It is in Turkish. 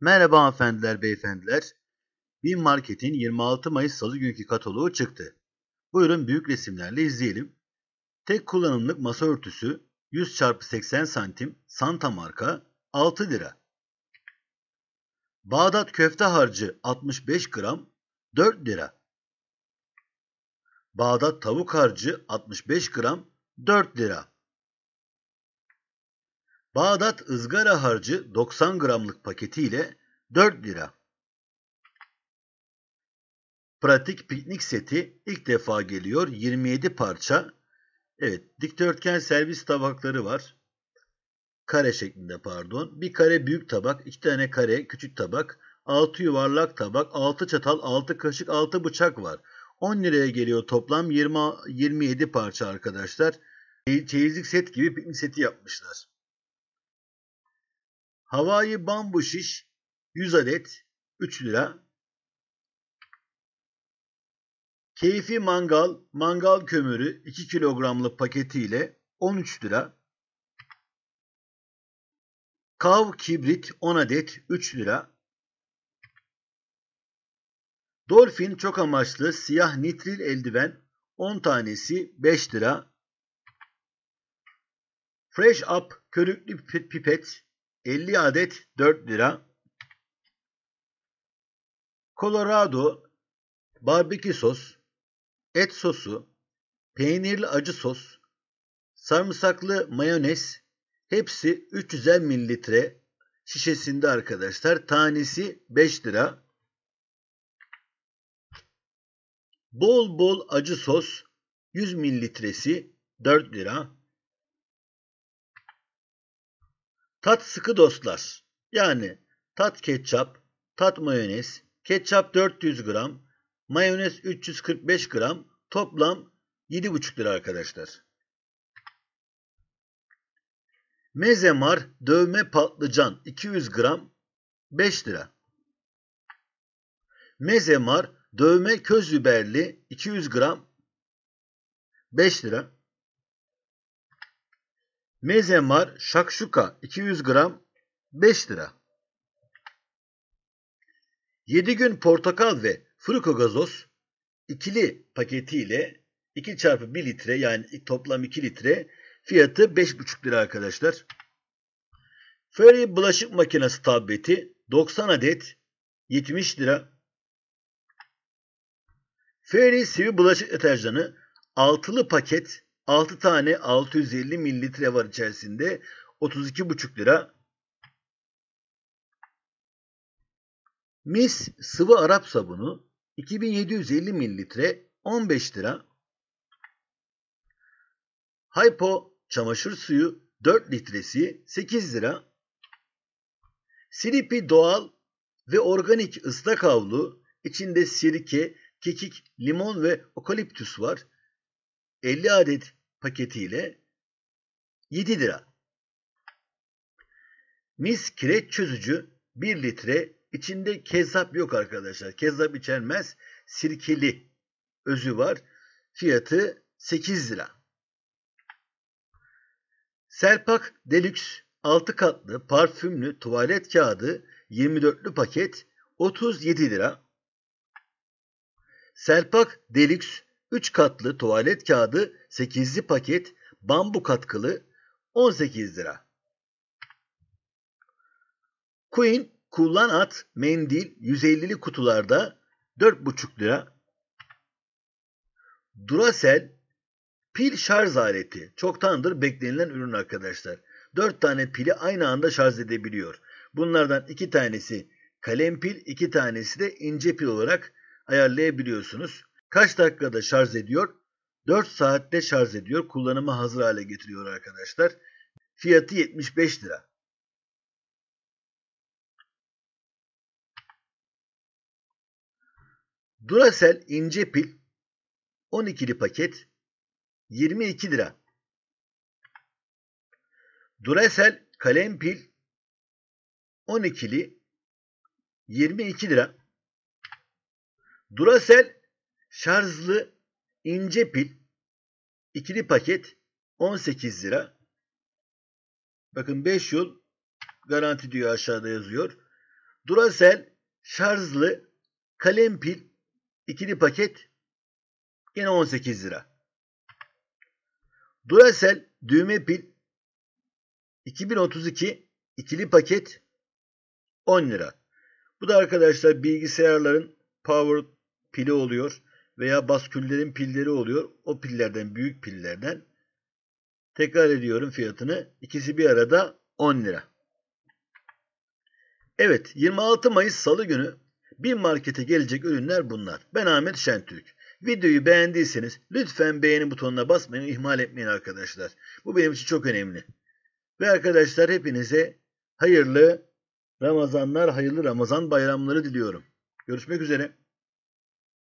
Merhaba efendiler beyefendiler. Bin Market'in 26 Mayıs Salı günkü kataloğu çıktı. Buyurun büyük resimlerle izleyelim. Tek kullanımlık masa örtüsü 100 x 80 santim Santa marka 6 lira. Bağdat köfte harcı 65 gram 4 lira. Bağdat tavuk harcı 65 gram 4 lira. Bağdat ızgara harcı 90 gramlık paketiyle 4 lira. Pratik piknik seti ilk defa geliyor. 27 parça. Evet dikdörtgen servis tabakları var. Kare şeklinde pardon. Bir kare büyük tabak, iki tane kare küçük tabak, altı yuvarlak tabak, altı çatal, altı kaşık, altı bıçak var. 10 liraya geliyor toplam 20, 27 parça arkadaşlar. Çeyizlik set gibi piknik seti yapmışlar. Havai bambu şiş 100 adet 3 lira. Keyfi mangal, mangal kömürü 2 kilogramlık paketiyle 13 lira. Kav kibrit 10 adet 3 lira. Dolphin çok amaçlı siyah nitril eldiven 10 tanesi 5 lira. Fresh Up körüklü pipet 50 adet 4 lira. Colorado barbekü sos, et sosu, peynirli acı sos, sarımsaklı mayonez hepsi 350 mililitre şişesinde arkadaşlar. Tanesi 5 lira. Bol bol acı sos 100 mililitresi 4 lira. Tat sıkı dostlar. Yani tat ketçap, tat mayonez, ketçap 400 gram, mayonez 345 gram, toplam 7,5 lira arkadaşlar. Mezemar dövme patlıcan 200 gram 5 lira. Mezemar dövme köz biberli 200 gram 5 lira. Mezemar şakşuka 200 gram 5 lira. 7 gün portakal ve frukogazoz ikili paketiyle 2 çarpı 1 litre yani toplam 2 litre fiyatı 5,5 lira arkadaşlar. Ferry bulaşık makinesi tableti 90 adet 70 lira. Ferry sivi bulaşık deterjanı altılı paket 6 tane 650 mililitre var içerisinde. 32,5 lira. Mis sıvı Arap sabunu 2750 mililitre 15 lira. Hypo çamaşır suyu 4 litresi 8 lira. Siripi doğal ve organik ıslak havlu içinde sirke, kekik, limon ve okaliptüs var. 50 adet paketiyle 7 lira. Mis kireç çözücü 1 litre içinde kezzap yok arkadaşlar. Kezzap içermez. Sirkeli özü var. Fiyatı 8 lira. Serpak Deluxe 6 katlı parfümlü tuvalet kağıdı 24'lü paket 37 lira. Serpak Deluxe 3 katlı tuvalet kağıdı 8'li paket bambu katkılı 18 lira. Queen kullan at mendil 150'li kutularda 4,5 lira. Duracell pil şarj aleti. Çoktandır beklenilen ürün arkadaşlar. 4 tane pili aynı anda şarj edebiliyor. Bunlardan 2 tanesi kalem pil, 2 tanesi de ince pil olarak ayarlayabiliyorsunuz. Kaç dakikada şarj ediyor? 4 saatte şarj ediyor. Kullanıma hazır hale getiriyor arkadaşlar. Fiyatı 75 lira. Duracell ince pil 12'li paket 22 lira. Duracell kalem pil 12'li 22 lira. Duracell Şarjlı ince pil ikili paket 18 lira. Bakın 5 yıl garanti diyor aşağıda yazıyor. Duracell şarjlı kalem pil ikili paket yine 18 lira. Duracell düğme pil 2032 ikili paket 10 lira. Bu da arkadaşlar bilgisayarların power pili oluyor veya basküllerin pilleri oluyor. O pillerden büyük pillerden tekrar ediyorum fiyatını. İkisi bir arada 10 lira. Evet 26 Mayıs Salı günü bir markete gelecek ürünler bunlar. Ben Ahmet Şentürk. Videoyu beğendiyseniz lütfen beğeni butonuna basmayı ihmal etmeyin arkadaşlar. Bu benim için çok önemli. Ve arkadaşlar hepinize hayırlı Ramazanlar, hayırlı Ramazan bayramları diliyorum. Görüşmek üzere.